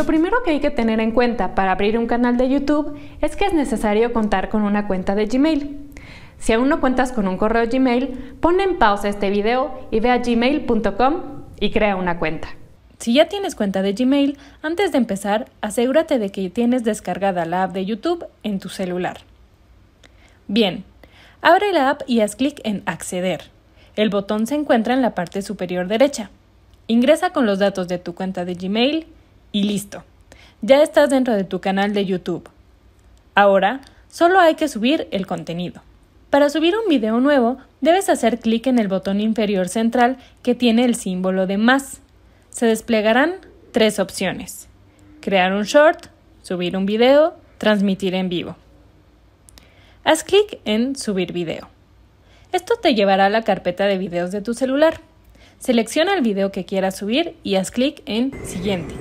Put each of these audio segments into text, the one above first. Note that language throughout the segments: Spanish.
Lo primero que hay que tener en cuenta para abrir un canal de YouTube es que es necesario contar con una cuenta de Gmail. Si aún no cuentas con un correo Gmail, pon en pausa este video y ve a gmail.com y crea una cuenta. Si ya tienes cuenta de Gmail, antes de empezar, asegúrate de que tienes descargada la app de YouTube en tu celular. Bien, abre la app y haz clic en Acceder. El botón se encuentra en la parte superior derecha. Ingresa con los datos de tu cuenta de Gmail, y listo. Ya estás dentro de tu canal de YouTube. Ahora, solo hay que subir el contenido. Para subir un video nuevo, debes hacer clic en el botón inferior central que tiene el símbolo de más. Se desplegarán tres opciones. Crear un short, subir un video, transmitir en vivo. Haz clic en Subir video. Esto te llevará a la carpeta de videos de tu celular. Selecciona el video que quieras subir y haz clic en Siguiente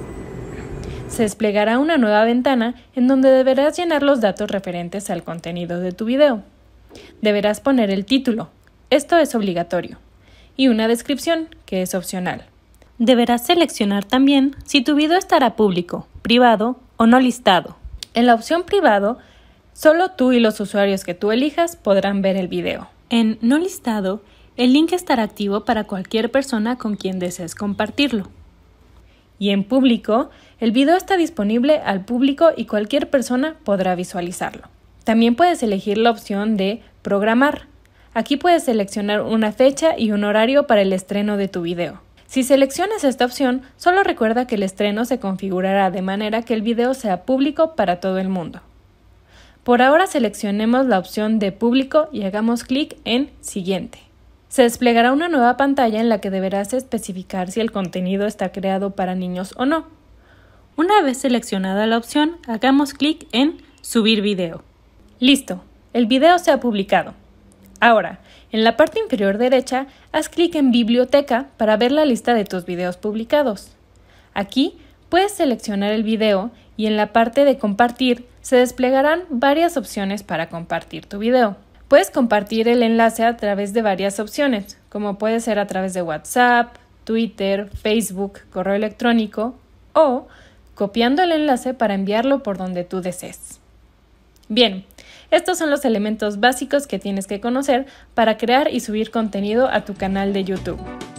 se desplegará una nueva ventana en donde deberás llenar los datos referentes al contenido de tu video. Deberás poner el título, esto es obligatorio, y una descripción, que es opcional. Deberás seleccionar también si tu video estará público, privado o no listado. En la opción privado, solo tú y los usuarios que tú elijas podrán ver el video. En no listado, el link estará activo para cualquier persona con quien desees compartirlo y en público, el video está disponible al público y cualquier persona podrá visualizarlo. También puedes elegir la opción de programar. Aquí puedes seleccionar una fecha y un horario para el estreno de tu video. Si seleccionas esta opción, solo recuerda que el estreno se configurará de manera que el video sea público para todo el mundo. Por ahora seleccionemos la opción de público y hagamos clic en Siguiente. Se desplegará una nueva pantalla en la que deberás especificar si el contenido está creado para niños o no. Una vez seleccionada la opción, hagamos clic en Subir video. Listo, el video se ha publicado. Ahora, en la parte inferior derecha, haz clic en Biblioteca para ver la lista de tus videos publicados. Aquí puedes seleccionar el video y en la parte de Compartir se desplegarán varias opciones para compartir tu video. Puedes compartir el enlace a través de varias opciones, como puede ser a través de WhatsApp, Twitter, Facebook, correo electrónico o copiando el enlace para enviarlo por donde tú desees. Bien, estos son los elementos básicos que tienes que conocer para crear y subir contenido a tu canal de YouTube.